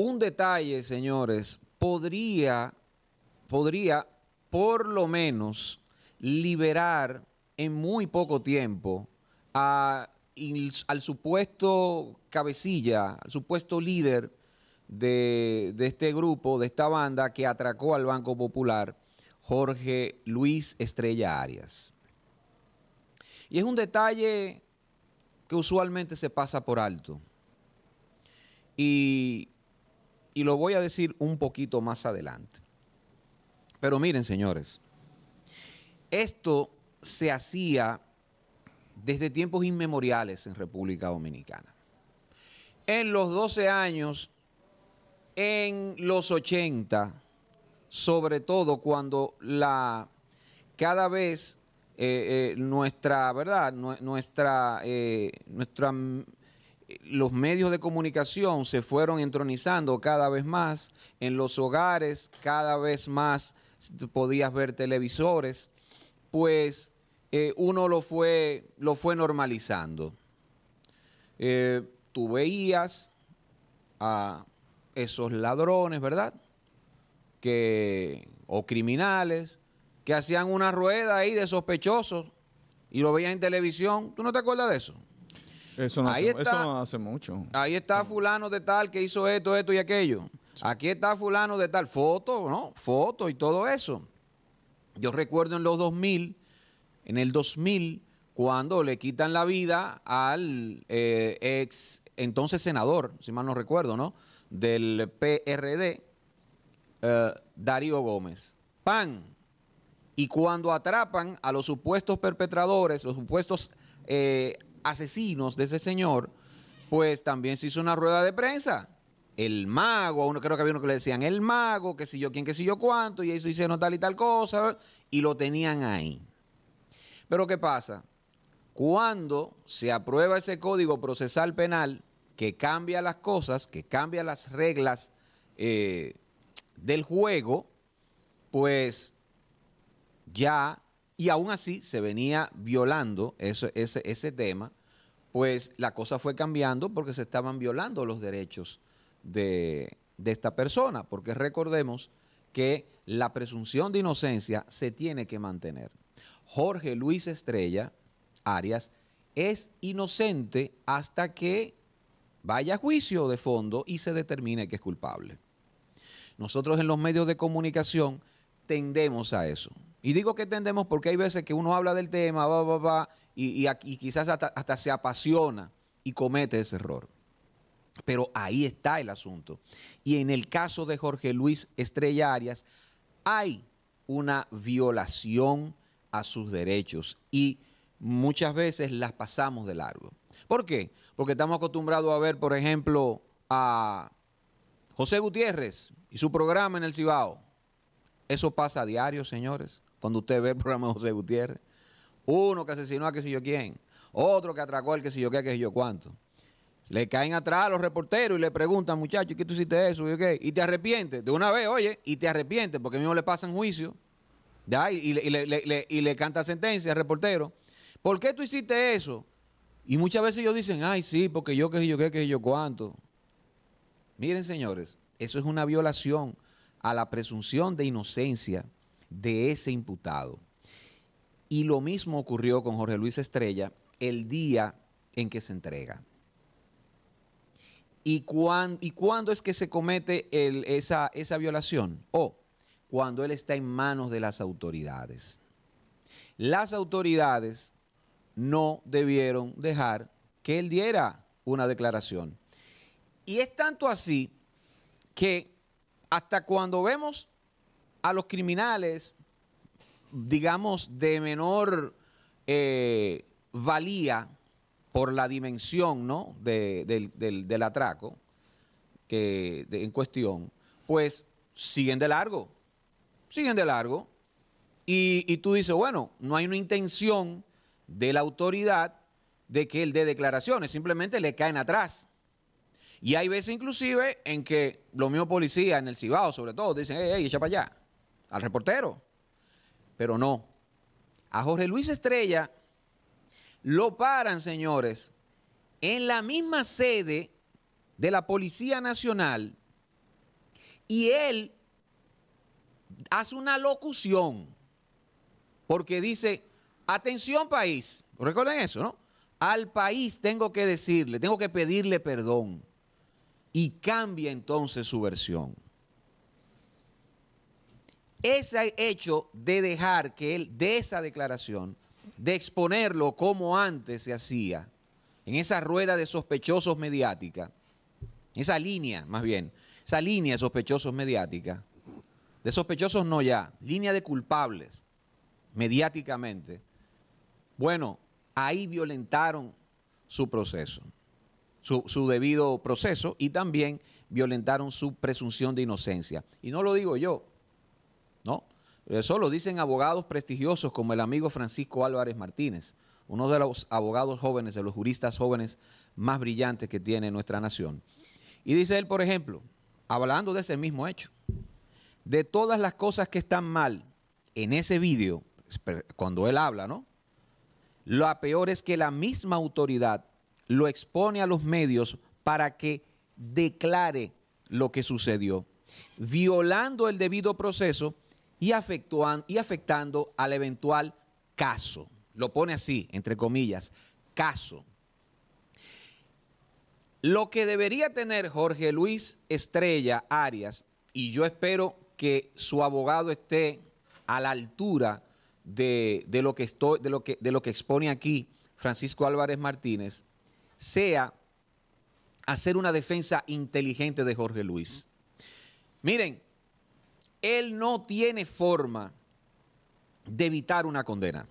Un detalle, señores, podría, podría por lo menos liberar en muy poco tiempo al supuesto cabecilla, al supuesto líder de, de este grupo, de esta banda que atracó al Banco Popular, Jorge Luis Estrella Arias. Y es un detalle que usualmente se pasa por alto. Y y lo voy a decir un poquito más adelante. Pero miren, señores, esto se hacía desde tiempos inmemoriales en República Dominicana. En los 12 años, en los 80, sobre todo cuando la cada vez eh, eh, nuestra verdad, nuestra, eh, nuestra los medios de comunicación se fueron entronizando cada vez más en los hogares, cada vez más podías ver televisores, pues eh, uno lo fue, lo fue normalizando. Eh, tú veías a esos ladrones, ¿verdad? Que, o criminales que hacían una rueda ahí de sospechosos y lo veían en televisión. ¿Tú no te acuerdas de eso? Eso no, hace, eso hace mucho. Ahí está fulano de tal que hizo esto, esto y aquello. Aquí está fulano de tal, foto, ¿no? Foto y todo eso. Yo recuerdo en los 2000, en el 2000, cuando le quitan la vida al eh, ex entonces senador, si mal no recuerdo, ¿no? Del PRD, eh, Darío Gómez. ¡Pan! Y cuando atrapan a los supuestos perpetradores, los supuestos eh, asesinos de ese señor, pues también se hizo una rueda de prensa. El mago, uno creo que había uno que le decían el mago, que si yo quién, que si yo cuánto, y eso hicieron tal y tal cosa, y lo tenían ahí. Pero ¿qué pasa? Cuando se aprueba ese código procesal penal que cambia las cosas, que cambia las reglas eh, del juego, pues ya, y aún así se venía violando ese, ese tema, pues la cosa fue cambiando porque se estaban violando los derechos de, esta persona, porque recordemos que la presunción de inocencia se tiene que mantener. Jorge Luis Estrella Arias es inocente hasta que vaya a juicio de fondo y se determine que es culpable. Nosotros en los medios de comunicación tendemos a eso. Y digo que entendemos porque hay veces que uno habla del tema, va, va, y, quizás hasta, hasta se apasiona y comete ese error. Pero ahí está el asunto. Y en el caso de Jorge Luis Estrella Arias, hay una violación a sus derechos y muchas veces las pasamos de largo. ¿Por qué? Porque estamos acostumbrados a ver, por ejemplo, a José Gutiérrez y su programa en el Cibao. Eso pasa a diario, señores. Cuando usted ve el programa de José Gutiérrez. Uno que asesinó a que si yo quién. Otro que atracó al que si yo qué, que si yo cuánto. Le caen atrás a los reporteros y le preguntan, muchachos, ¿qué tú hiciste eso? ¿Y, qué? y te arrepientes. De una vez, oye, y te arrepientes, porque mismo le pasan juicio. Y, le, y, le, canta sentencia al reportero. ¿Por qué tú hiciste eso? Y muchas veces ellos dicen, ay, sí, porque yo qué, yo qué, que yo cuánto. Miren, señores, eso es una violación a la presunción de inocencia de ese imputado. Y lo mismo ocurrió con Jorge Luis Estrella el día en que se entrega. ¿Y, y cuándo es que se comete esa, esa violación? O cuando él está en manos de las autoridades. Las autoridades no debieron dejar que él diera una declaración. Y es tanto así que hasta cuando vemos a los criminales, digamos, de menor eh, valía por la dimensión ¿no? del, atraco que, en cuestión, pues siguen de largo, siguen de largo. Y, tú dices, bueno, no hay una intención de la autoridad de que él dé declaraciones, simplemente le caen atrás. Y hay veces inclusive en que los mismos policías en el Cibao, sobre todo, dicen, echa para allá al reportero. Pero no. A Jorge Luis Estrella lo paran, señores, en la misma sede de la Policía Nacional y él hace una locución porque dice, atención país, recuerden eso, ¿no? Al país tengo que decirle, tengo que pedirle perdón y cambia entonces su versión ese hecho de dejar que él de esa declaración, de exponerlo como antes se hacía, en esa rueda de sospechosos mediática, esa línea más bien, esa línea de sospechosos mediática, de sospechosos no ya, línea de culpables mediáticamente, bueno, ahí violentaron su proceso, su debido proceso y también violentaron su presunción de inocencia. Y no lo digo yo, eso lo dicen abogados prestigiosos como el amigo Francisco Álvarez Martínez, uno de los abogados jóvenes, de los juristas jóvenes más brillantes que tiene nuestra nación. Y dice él, por ejemplo, hablando de ese mismo hecho, de todas las cosas que están mal en ese vídeo, cuando él habla, ¿no? Lo peor es que la misma autoridad lo expone a los medios para que declare lo que sucedió, violando el debido proceso y, y afectando al eventual caso. Lo pone así, entre comillas, caso. Lo que debería tener Jorge Luis Estrella Arias, y yo espero que su abogado esté a la altura de, lo, que de, lo, que, de lo que expone aquí Francisco Álvarez Martínez, sea hacer una defensa inteligente de Jorge Luis. Miren, él no tiene forma de evitar una condena.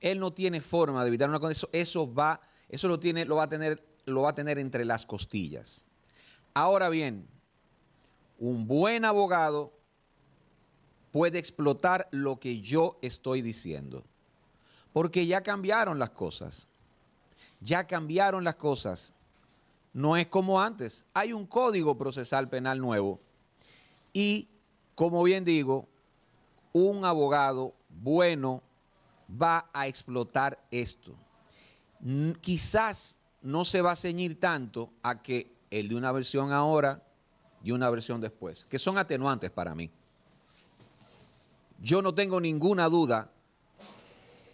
Él no tiene forma de evitar una condena. Eso, va, eso lo, tiene, lo, va a tener, lo va a tener entre las costillas. Ahora bien, un buen abogado puede explotar lo que yo estoy diciendo. Porque ya cambiaron las cosas. Ya cambiaron las cosas no es como antes. Hay un código procesal penal nuevo y, como bien digo, un abogado bueno va a explotar esto. Quizás no se va a ceñir tanto a que el de una versión ahora y una versión después, que son atenuantes para mí. Yo no tengo ninguna duda,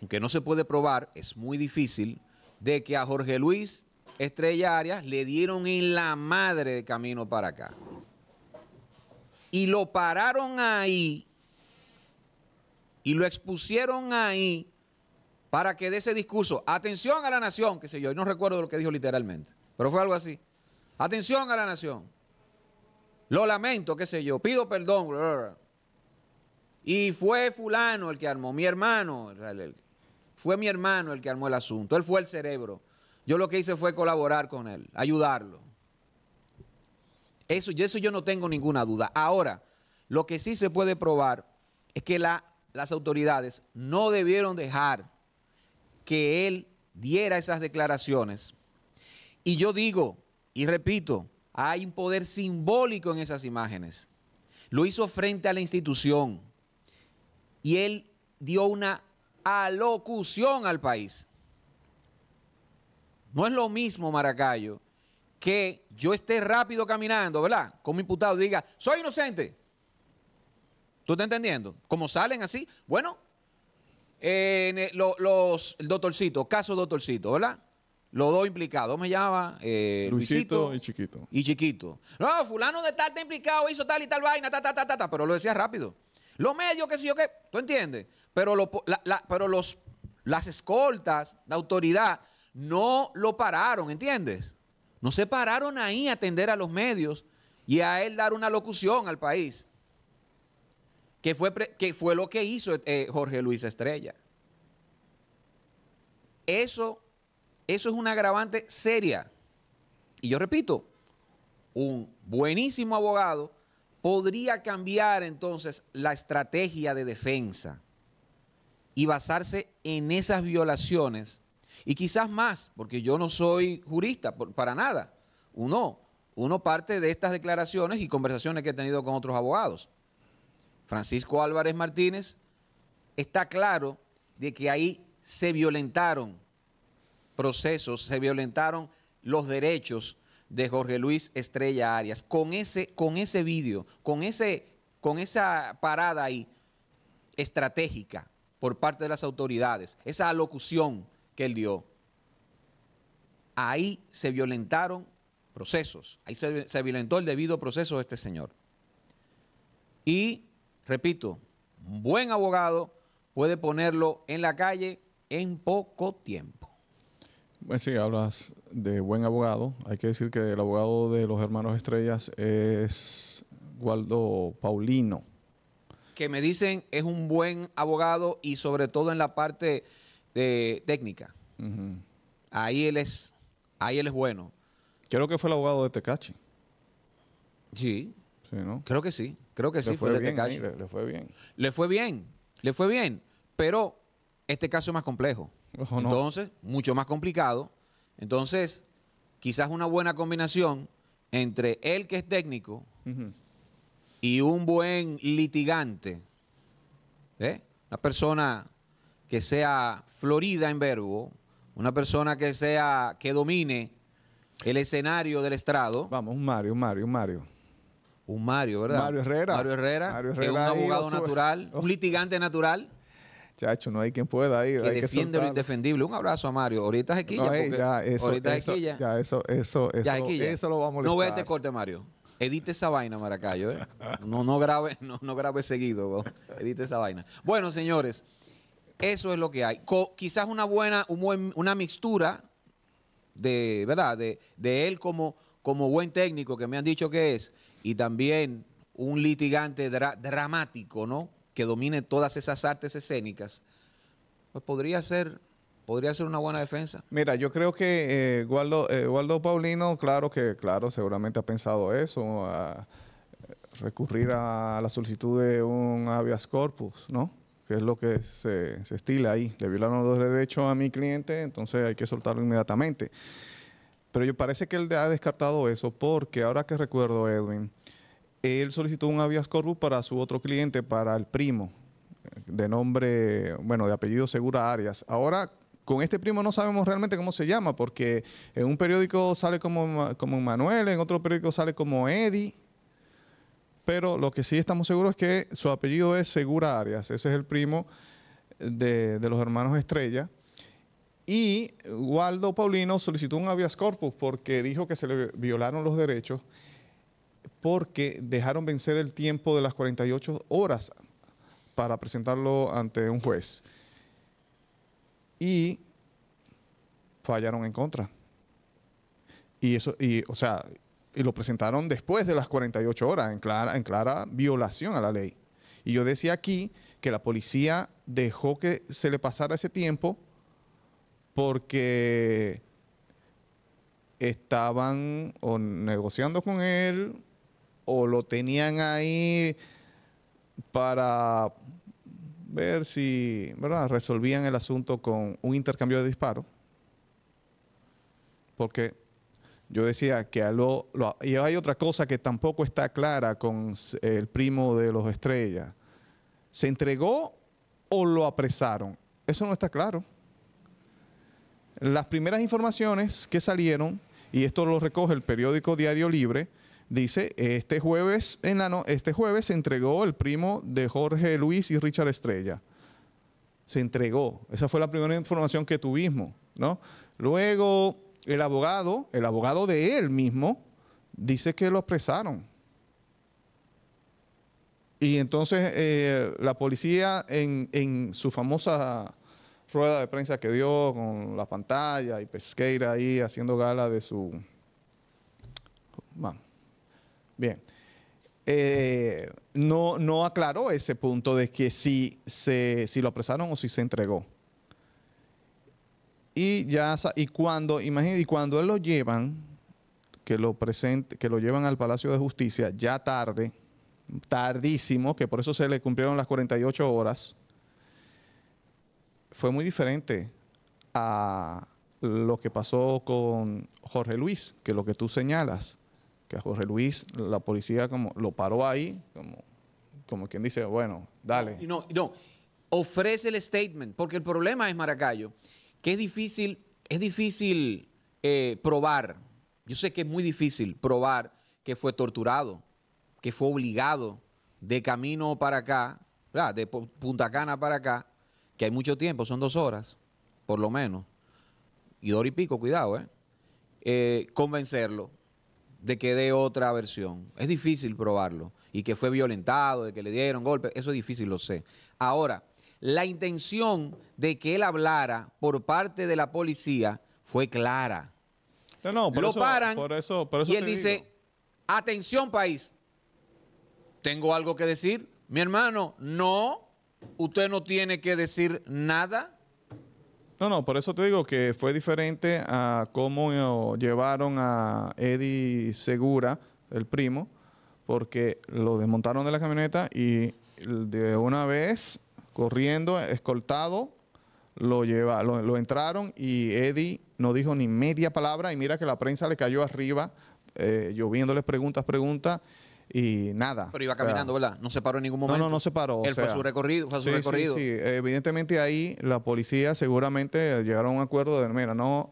aunque no se puede probar, es muy difícil, de que a Jorge Luis Estrella Arias le dieron en la madre de camino para acá. Y lo pararon ahí y lo expusieron ahí para que de ese discurso, atención a la nación, qué sé yo, no recuerdo lo que dijo literalmente, pero fue algo así. Atención a la nación. Lo lamento, qué sé yo, pido perdón. Y fue fulano el que armó, mi hermano, fue mi hermano el que armó el asunto, él fue el cerebro. Yo lo que hice fue colaborar con él, ayudarlo. Eso, eso yo no tengo ninguna duda. Ahora, lo que sí se puede probar es que las autoridades no debieron dejar que él diera esas declaraciones. Y yo digo, y repito, hay un poder simbólico en esas imágenes. Lo hizo frente a la institución y él dio una alocución al país. No es lo mismo, Maracayo, que yo esté rápido caminando, ¿verdad? Como imputado, diga, soy inocente. ¿Tú estás entendiendo? Como salen así, bueno, los, los el doctorcito, caso doctorcito, ¿verdad? Los dos implicados, me llama? Eh, Luisito, y Chiquito. Y Chiquito. No, fulano de tal está implicado, hizo tal y tal vaina, ta, ta, ta, ta, ta, pero lo decía rápido. Los medios, qué sé yo qué, ¿tú entiendes? Pero, pero los, las escoltas, la autoridad, no lo pararon, ¿entiendes? No se pararon ahí a atender a los medios y a él dar una locución al país, que fue, fue lo que hizo eh, Jorge Luis Estrella. Eso, eso es un agravante seria. Y yo repito, un buenísimo abogado podría cambiar entonces la estrategia de defensa y basarse en esas violaciones y quizás más, porque yo no soy jurista para nada. Uno, uno parte de estas declaraciones y conversaciones que he tenido con otros abogados. Francisco Álvarez Martínez está claro de que ahí se violentaron procesos, se violentaron los derechos de Jorge Luis Estrella Arias. Con ese, con ese vídeo, con, ese, con esa parada ahí estratégica por parte de las autoridades, esa alocución que él dio, ahí se violentaron procesos, ahí se, violentó el debido proceso de este señor. Y, repito, un buen abogado puede ponerlo en la calle en poco tiempo. Pues si hablas de buen abogado. Hay que decir que el abogado de los hermanos Estrellas es Waldo Paulino. Que me dicen es un buen abogado y sobre todo en la parte técnica. Ahí él es, ahí él es bueno. Creo que fue el abogado de Tecachi. Sí. Creo que sí. Creo que sí fue, de Tecachi. Le, fue bien. Le fue bien. Le fue bien. Pero este caso es más complejo. Entonces, mucho más complicado. Entonces, quizás una buena combinación entre él que es técnico y un buen litigante. ¿eh? Una persona que sea florida en verbo, una persona que sea que domine el escenario del estrado. Vamos, un Mario, un Mario, un Mario. Un Mario, ¿verdad? Mario Herrera. Mario Herrera, que es un abogado natural, oh. un litigante natural. Chacho, no hay quien pueda ir. Que defiende lo indefendible. Un abrazo a Mario. Ahorita es Equilla. Eh, ya, eso, ahorita es Equilla. Ya, eso, eso, eso, ya, eso lo vamos a No vea este corte, Mario. Edite esa vaina, Maracayo. ¿eh? No, no, grabe, no, no grabe seguido. Edite esa vaina. Bueno, señores. Eso es lo que hay. quizás una buena, un una mixtura de, ¿verdad? De, de él como, como buen técnico que me han dicho que es, y también un litigante dramático, ¿no? Que domine todas esas artes escénicas, pues podría ser, podría ser una buena defensa. Mira, yo creo que Gualdo eh, eh, Waldo, Paulino, claro que, claro, seguramente ha pensado eso, eh, recurrir a la solicitud de un habeas corpus, ¿no? que es lo que se, estila ahí. Le violaron los derechos a mi cliente, entonces hay que soltarlo inmediatamente. Pero yo parece que él ha descartado eso porque ahora que recuerdo, Edwin, él solicitó un avias corpus para su otro cliente, para el primo, de nombre, bueno, de apellido Segura Arias. Ahora, con este primo no sabemos realmente cómo se llama, porque en un periódico sale como, como Manuel, en otro periódico sale como Eddie pero lo que sí estamos seguros es que su apellido es Segura Arias, ese es el primo de, los hermanos Estrella. Y Waldo Paulino solicitó un habeas corpus porque dijo que se le violaron los derechos porque dejaron vencer el tiempo de las 48 horas para presentarlo ante un juez. Y fallaron en contra. Y eso, y, o sea, y lo presentaron después de las 48 horas, en clara, en clara violación a la ley. Y yo decía aquí que la policía dejó que se le pasara ese tiempo porque estaban o negociando con él o lo tenían ahí para ver si ¿verdad? resolvían el asunto con un intercambio de disparos. Porque yo decía que lo, y hay otra cosa que tampoco está clara con el primo de los estrellas. ¿Se entregó o lo apresaron? Eso no está claro. Las primeras informaciones que salieron, y esto lo recoge el periódico Diario Libre, dice, este jueves, este jueves se entregó el primo de Jorge Luis y Richard Estrella. Se entregó. Esa fue la primera información que tuvimos. ¿no? Luego el abogado, el abogado de él mismo, dice que lo apresaron. Y entonces eh, la policía en, su famosa rueda de prensa que dio con la pantalla y Pesqueira ahí haciendo gala de su... bien. Eh, no, no aclaró ese punto de que si, se, si lo apresaron o si se entregó. Y ya y cuando, imagínate, y cuando él lo llevan, que lo presente, que lo llevan al Palacio de Justicia, ya tarde, tardísimo, que por eso se le cumplieron las 48 horas, fue muy diferente a lo que pasó con Jorge Luis, que lo que tú señalas, que a Jorge Luis la policía como lo paró ahí, como, como quien dice, bueno, dale. No, no, no. ofrece el statement, porque el problema es Maracayo que es difícil, es difícil eh, probar, yo sé que es muy difícil probar que fue torturado, que fue obligado de camino para acá, de Punta Cana para acá, que hay mucho tiempo, son dos horas, por lo menos, y dos y pico, cuidado, ¿eh? eh convencerlo de que dé otra versión. Es difícil probarlo. Y que fue violentado, de que le dieron golpes, eso es difícil, lo sé. Ahora, la intención de que él hablara por parte de la policía fue clara. No, por Lo paran y él dice, atención país, tengo algo que decir. Mi hermano, no, usted no tiene que decir nada. No, no, por eso te digo que fue diferente a cómo eh, llevaron a Eddie Segura, el primo, porque lo desmontaron de la camioneta y de una vez corriendo, escoltado, lo, lleva, lo, entraron y Eddie no dijo ni media palabra y mira que la prensa le cayó arriba, eh, lloviéndole preguntas, preguntas y nada. Pero iba caminando, ¿verdad? No se paró en ningún momento. No, no, no se paró. Él fue su recorrido, fue su recorrido. Sí, evidentemente ahí la policía seguramente llegaron a un acuerdo de, mira, no,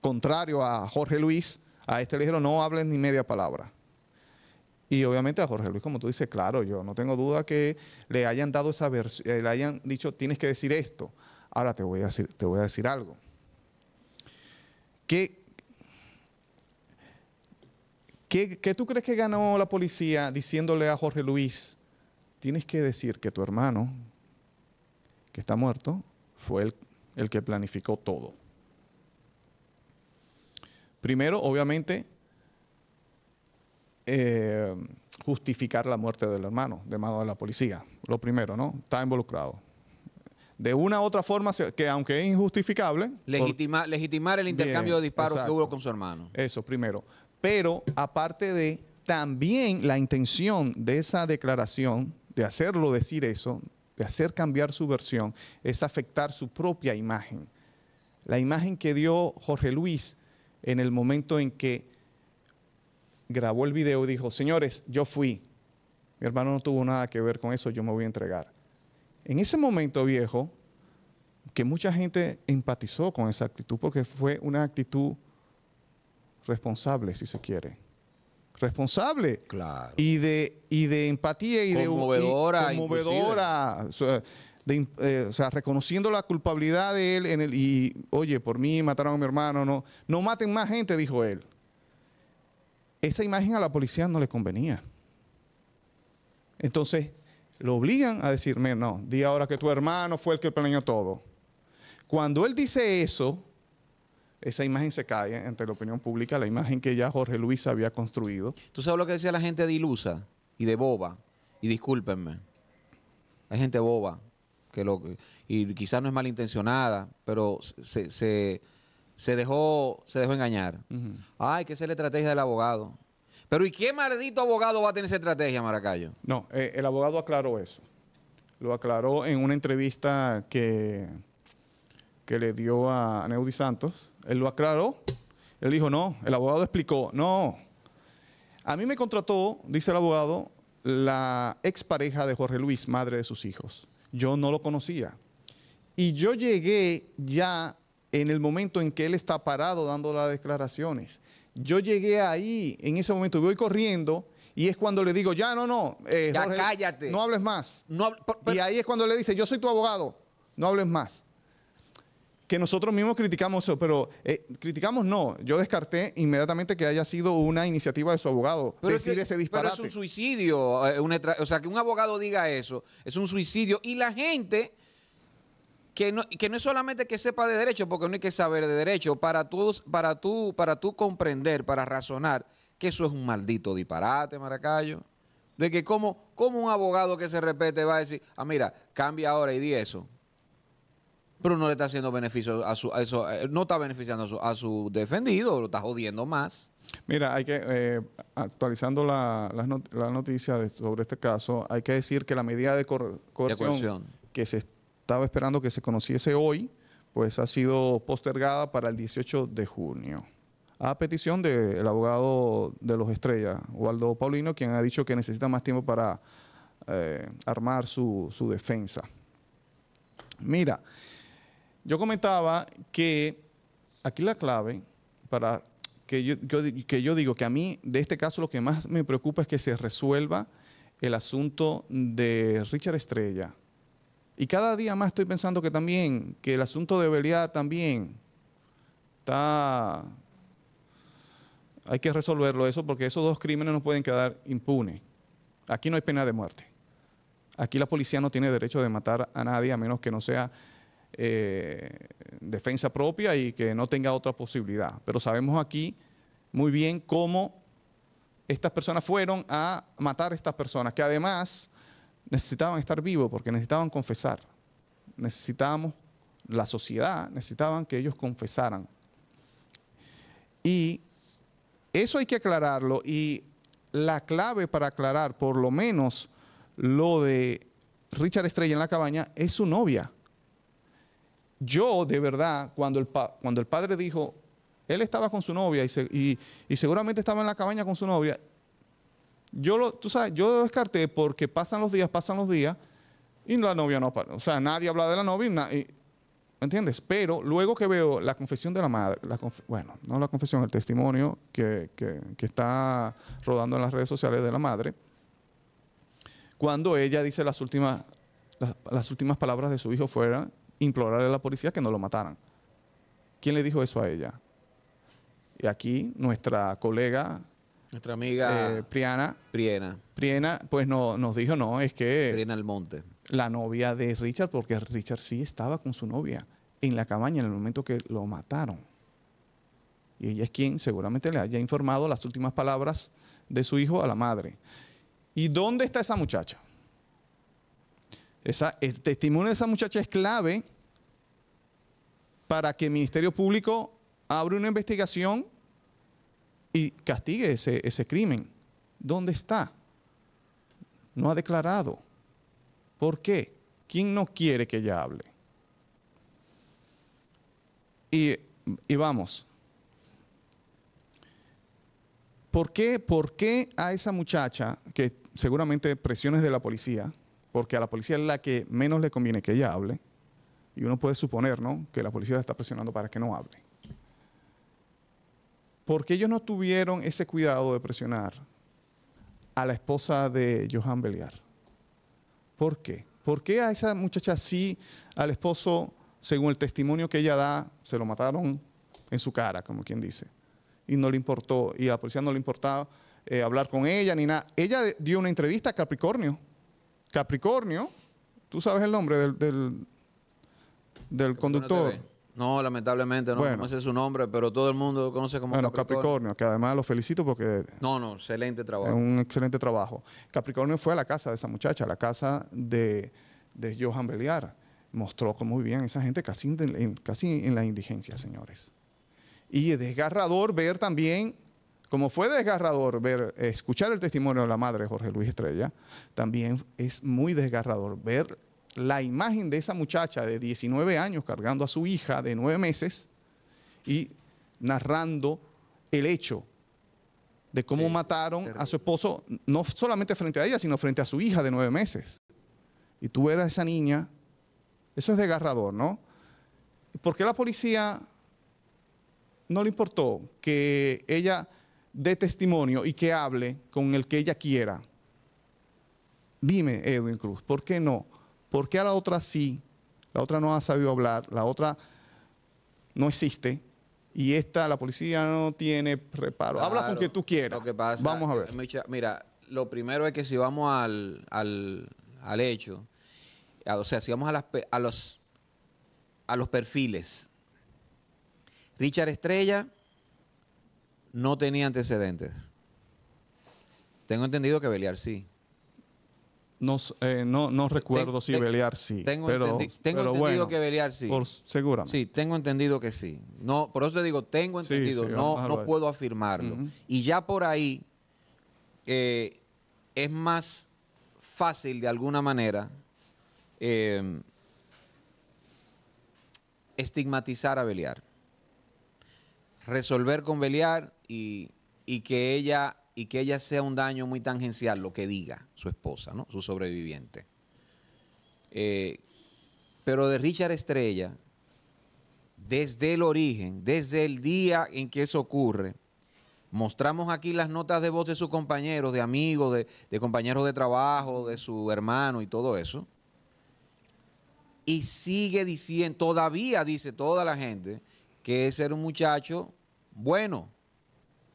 contrario a Jorge Luis, a este le dijeron no hablen ni media palabra. Y obviamente a Jorge Luis, como tú dices, claro, yo no tengo duda que le hayan dado esa versión, eh, le hayan dicho, tienes que decir esto. Ahora te voy a decir, te voy a decir algo. ¿Qué, tú crees que ganó la policía diciéndole a Jorge Luis, tienes que decir que tu hermano, que está muerto, fue el, el que planificó todo? Primero, obviamente, eh, justificar la muerte del hermano de mano de la policía. Lo primero, ¿no? Está involucrado. De una u otra forma, que aunque es injustificable... legitimar el intercambio de disparos que hubo con su hermano. Eso, primero. Pero aparte de también la intención de esa declaración, de hacerlo decir eso, de hacer cambiar su versión, es afectar su propia imagen. La imagen que dio Jorge Luis en el momento en que grabó el video y dijo, señores, yo fui. Mi hermano no tuvo nada que ver con eso, yo me voy a entregar. En ese momento viejo, que mucha gente empatizó con esa actitud porque fue una actitud responsable, si se quiere. Responsable. Claro. Y de, y de empatía y de. Conmovedora. Eh, o sea, reconociendo la culpabilidad de él en el, y, oye, por mí mataron a mi hermano, no, no maten más gente, dijo él esa imagen a la policía no le convenía. Entonces, lo obligan a decirme, no, di ahora que tu hermano fue el que planeó todo. Cuando él dice eso, esa imagen se cae ante la opinión pública, la imagen que ya Jorge Luis había construido. ¿Tú sabes lo que decía la gente de ilusa y de boba? Y discúlpenme, hay gente boba, que lo, y quizás no es malintencionada, pero se se dejó, se dejó engañar. Ay, que esa es la estrategia del abogado. Pero ¿y qué maldito abogado va a tener esa estrategia, Maracayo? No, eh, el abogado aclaró eso. Lo aclaró en una entrevista que, que le dio a Neudi Santos. Él lo aclaró. Él dijo, no, el abogado explicó, no. A mí me contrató, dice el abogado, la expareja de Jorge Luis, madre de sus hijos. Yo no lo conocía. Y yo llegué ya en el momento en que él está parado dando las declaraciones. Yo llegué ahí, en ese momento, voy corriendo. Y es cuando le digo, ya no, no, eh, cállate. No hables más. y ahí es cuando le dice, yo soy tu abogado, no hables más. Que nosotros mismos criticamos eso, pero eh, criticamos no. Yo descarté inmediatamente que haya sido una iniciativa de su abogado pero decir ese disparate. Pero es un suicidio, eh, o sea, que un abogado diga eso, es un suicidio. Y la gente que no, es solamente que sepa de derecho, porque no hay que saber de derecho, para tú, para tú, para comprender, para razonar, que eso es un maldito disparate, Maracayo. De que como, como un abogado que se repete va a decir, ah, mira, cambia ahora y di eso. Pero no le está haciendo beneficio a su, eso, eh, no está beneficiando a su, defendido, lo está jodiendo más. Mira, hay que, eh, actualizando la, la, noticia sobre este caso, hay que decir que la medida de, que se está estaba esperando que se conociese hoy, pues ha sido postergada para el 18 de junio. A petición del abogado de los Estrellas, Waldo Paulino, quien ha dicho que necesita más tiempo para eh, armar su, defensa. Mira, yo comentaba que aquí la clave para que que yo, digo que a mí de este caso lo que más me preocupa es que se resuelva el asunto de Richard Estrella, y cada día más estoy pensando que también, que el asunto de Belial también está... Hay que resolverlo eso porque esos dos crímenes no pueden quedar impunes. Aquí no hay pena de muerte. Aquí la policía no tiene derecho de matar a nadie a menos que no sea eh, defensa propia y que no tenga otra posibilidad. Pero sabemos aquí muy bien cómo estas personas fueron a matar a estas personas, que además necesitaban estar vivos porque necesitaban confesar. Necesitábamos la sociedad, necesitaban que ellos confesaran. Y eso hay que aclararlo y la clave para aclarar por lo menos lo de Richard Estrella en la cabaña es su novia. Yo de verdad, cuando el, padre dijo, él estaba con su novia y seguramente estaba en la cabaña con su novia, yo lo, tú sabes, yo descarté porque pasan los días, pasan los días y la novia no aparece. O sea, nadie habla de la novia. ¿Me entiendes? Pero luego que veo la confesión de la madre, bueno, no la confesión, el testimonio que, está rodando en las redes sociales de la madre, cuando ella dice las últimas, las, las, últimas palabras de su hijo fueron implorarle a la policía que no lo mataran. ¿Quién le dijo eso a ella? Y aquí nuestra colega nuestra amiga eh, Priana. Priena. Priena, pues no, nos dijo, no, es que... Priena Almonte. La novia de Richard, porque Richard sí estaba con su novia en la cabaña en el momento que lo mataron. Y ella es quien seguramente le haya informado las últimas palabras de su hijo a la madre. ¿Y dónde está esa muchacha? Esa, el testimonio de esa muchacha es clave para que el Ministerio Público abra una investigación y castigue ese, ese crimen. ¿Dónde está? No ha declarado. ¿Por qué? ¿Quién no quiere que ella hable? Y, y vamos. ¿Por qué, ¿Por a esa muchacha, que seguramente presiones de la policía, porque a la policía es la que menos le conviene que ella hable, y uno puede suponer ¿no? que la policía la está presionando para que no hable qué ellos no tuvieron ese cuidado de presionar a la esposa de Johan Beliar? ¿Por qué? ¿Por qué a esa muchacha sí, al esposo, según el testimonio que ella da, se lo mataron en su cara, como quien dice? Y no le importó, y a la policía no le importaba eh, hablar con ella ni nada. Ella dio una entrevista a Capricornio. Capricornio, tú sabes el nombre del, del, conductor. No, lamentablemente no, bueno. no su nombre, pero todo el mundo lo conoce como bueno, Capricornio. que además lo felicito porque... No, no, excelente trabajo. un excelente trabajo. Capricornio fue a la casa de esa muchacha, a la casa de, Johan Beliar. Mostró cómo vivían esa gente casi en, casi en la indigencia, señores. Y es desgarrador ver también, como fue desgarrador ver, escuchar el testimonio de la madre Jorge Luis Estrella, también es muy desgarrador ver la imagen de esa muchacha de 19 años cargando a su hija de 9 meses y narrando el hecho de cómo mataron a su esposo, no solamente frente a ella, sino frente a su hija de 9 meses. Y tú eras esa niña, eso es desgarrador, ¿no? ¿Por qué la policía no le importó que ella dé testimonio y que hable con el que ella quiera? Dime, Edwin Cruz, ¿por qué no? ¿Por qué a la otra sí? La otra no ha sabido hablar, la otra no existe. Y esta, la policía no tiene reparo. Habla con quien tú quieras. vamos a ver. Mira, lo primero es que si vamos al, hecho, o sea, si vamos a, a, los, a los perfiles, Richard Estrella no tenía antecedentes. Tengo entendido que Beliar sí. No, eh, recuerdo si Beliar sí. Tengo, pero, tengo entendido que Beliar sí. seguramente. Sí, tengo entendido que sí. No, por eso te digo, tengo entendido, no, ah, no puedo afirmarlo. Y ya por ahí eh, es más fácil de alguna manera eh, estigmatizar a Beliar. Resolver con Beliar y, y que ella y que ella sea un daño muy tangencial, lo que diga su esposa, ¿no? su sobreviviente. Eh, pero de Richard Estrella, desde el origen, desde el día en que eso ocurre, mostramos aquí las notas de voz de sus compañeros, de amigos, de, de compañeros de trabajo, de su hermano y todo eso. Y sigue diciendo, todavía dice toda la gente, que ese era un muchacho bueno,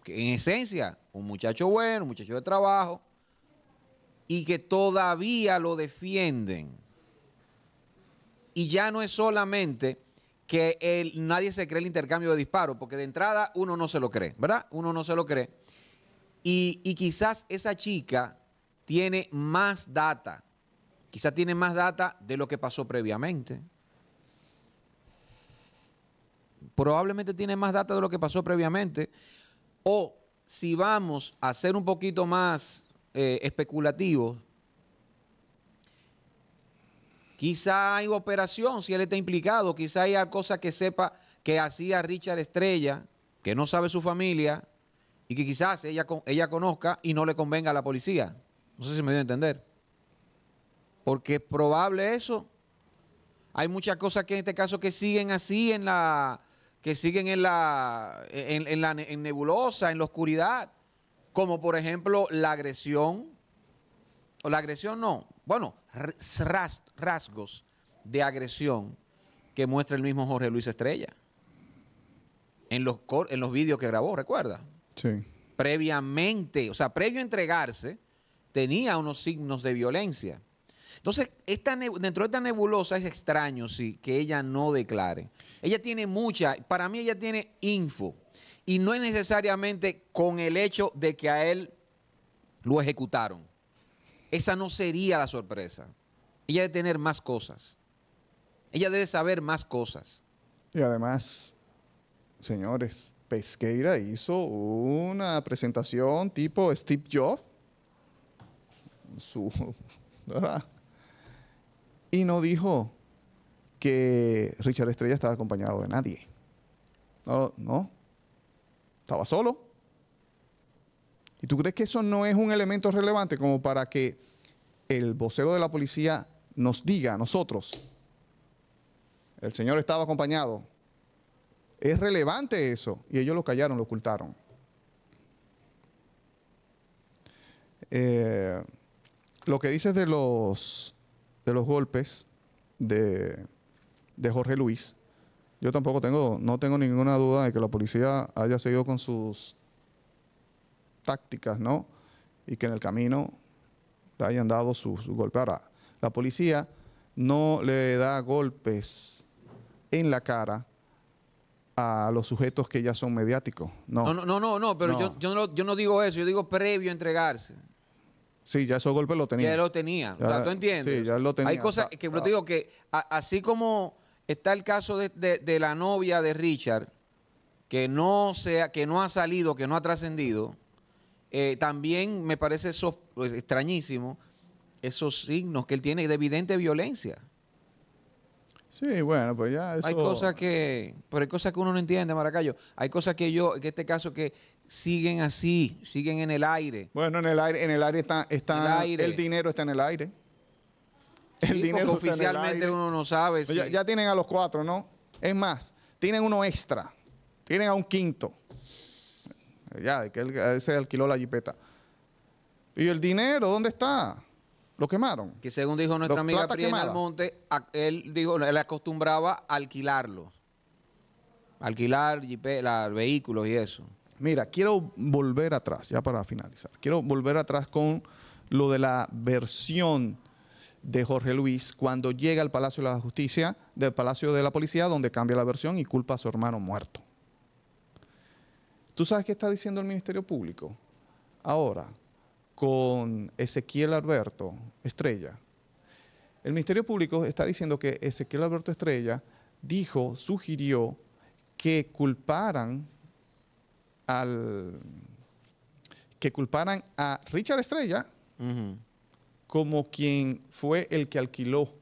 que en esencia, un muchacho bueno, un muchacho de trabajo, y que todavía lo defienden. Y ya no es solamente que el, nadie se cree el intercambio de disparos, porque de entrada uno no se lo cree, ¿verdad? Uno no se lo cree. Y, y quizás esa chica tiene más data, quizás tiene más data de lo que pasó previamente. Probablemente tiene más data de lo que pasó previamente, o si vamos a ser un poquito más eh, especulativos, quizá hay operación si él está implicado, quizá haya cosas que sepa que hacía Richard Estrella, que no sabe su familia y que quizás ella, ella conozca y no le convenga a la policía. No sé si me dio a entender. Porque es probable eso. Hay muchas cosas que en este caso que siguen así en la, que siguen en la, la nebulosa, en la oscuridad, como por ejemplo la agresión, o la agresión no, bueno, rasgos de agresión que muestra el mismo Jorge Luis Estrella en los, en los vídeos que grabó, ¿recuerda? Sí. Previamente, o sea, previo a entregarse, tenía unos signos de violencia. Entonces, dentro de esta nebulosa es extraño sí, que ella no declare. Ella tiene mucha, para mí ella tiene info. Y no es necesariamente con el hecho de que a él lo ejecutaron. Esa no sería la sorpresa. Ella debe tener más cosas. Ella debe saber más cosas. Y además, señores, Pesqueira hizo una presentación tipo Steve Jobs. Su, Y no dijo que Richard Estrella estaba acompañado de nadie. No, no. Estaba solo. ¿Y tú crees que eso no es un elemento relevante como para que el vocero de la policía nos diga a nosotros, el señor estaba acompañado? Es relevante eso. Y ellos lo callaron, lo ocultaron. Eh, lo que dices de los de los golpes de, Jorge Luis, yo tampoco tengo, no tengo ninguna duda de que la policía haya seguido con sus tácticas, ¿no? Y que en el camino le hayan dado su, golpes golpe. Ahora, la policía no le da golpes en la cara a los sujetos que ya son mediáticos. No, no, no, no, no pero Yo, yo, no, yo no digo eso, yo digo previo a entregarse. Sí, ya esos golpes lo tenía. Ya lo tenía. Ya, ¿Tú entiendes? Sí, ya lo tenía. Hay cosas que, pero ah. digo que así como está el caso de, la novia de Richard, que no, sea, que no ha salido, que no ha trascendido, eh, también me parece eso, pues, extrañísimo esos signos que él tiene de evidente violencia. Sí, bueno, pues ya eso... Hay cosas que... Pero hay cosas que uno no entiende, Maracayo. Hay cosas que yo, que este caso que siguen así, siguen en el aire. Bueno, en el aire, en el aire está, está el, dinero está en el aire. El dinero oficialmente uno no sabe. Ya, tienen a los cuatro, ¿no? Es más, tienen uno extra, tienen a un quinto. Ya, que él, se alquiló la jipeta. ¿Y el dinero dónde está? Lo quemaron. Que según dijo nuestra amiga Priena Almonte, él dijo, él acostumbraba a alquilarlo. Alquilar vehículos y eso. Mira, quiero volver atrás, ya para finalizar. Quiero volver atrás con lo de la versión de Jorge Luis cuando llega al Palacio de la Justicia, del Palacio de la Policía, donde cambia la versión y culpa a su hermano muerto. ¿Tú sabes qué está diciendo el Ministerio Público? Ahora, con Ezequiel Alberto Estrella. El Ministerio Público está diciendo que Ezequiel Alberto Estrella dijo, sugirió que culparan al que culparan a Richard Estrella como quien fue el que alquiló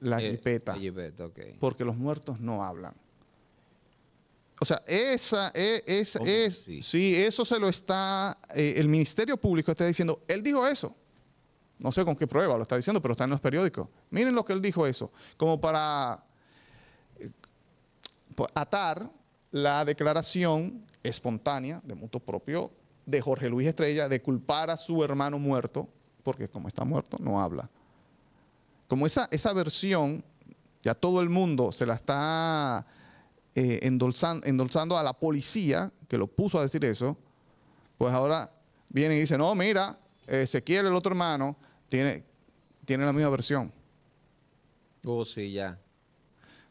la eh, Porque los muertos no hablan. O sea, esa, e, es, si eso se lo está, eh, el Ministerio Público está diciendo, él dijo eso. No sé con qué prueba lo está diciendo, pero está en los periódicos. Miren lo que él dijo eso, como para eh, atar la declaración espontánea de mutuo propio de Jorge Luis Estrella de culpar a su hermano muerto, porque como está muerto no habla. Como esa, esa versión ya todo el mundo se la está eh, a la policía que lo puso a decir eso, pues ahora viene y dice, no, mira, Ezequiel, el otro hermano, tiene, tiene la misma versión. Oh, sí, ya.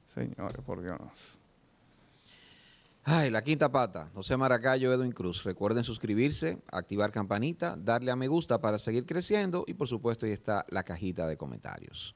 Señores, por Dios. Ay, la quinta pata. José Maracayo, Edwin Cruz. Recuerden suscribirse, activar campanita, darle a me gusta para seguir creciendo y por supuesto ahí está la cajita de comentarios.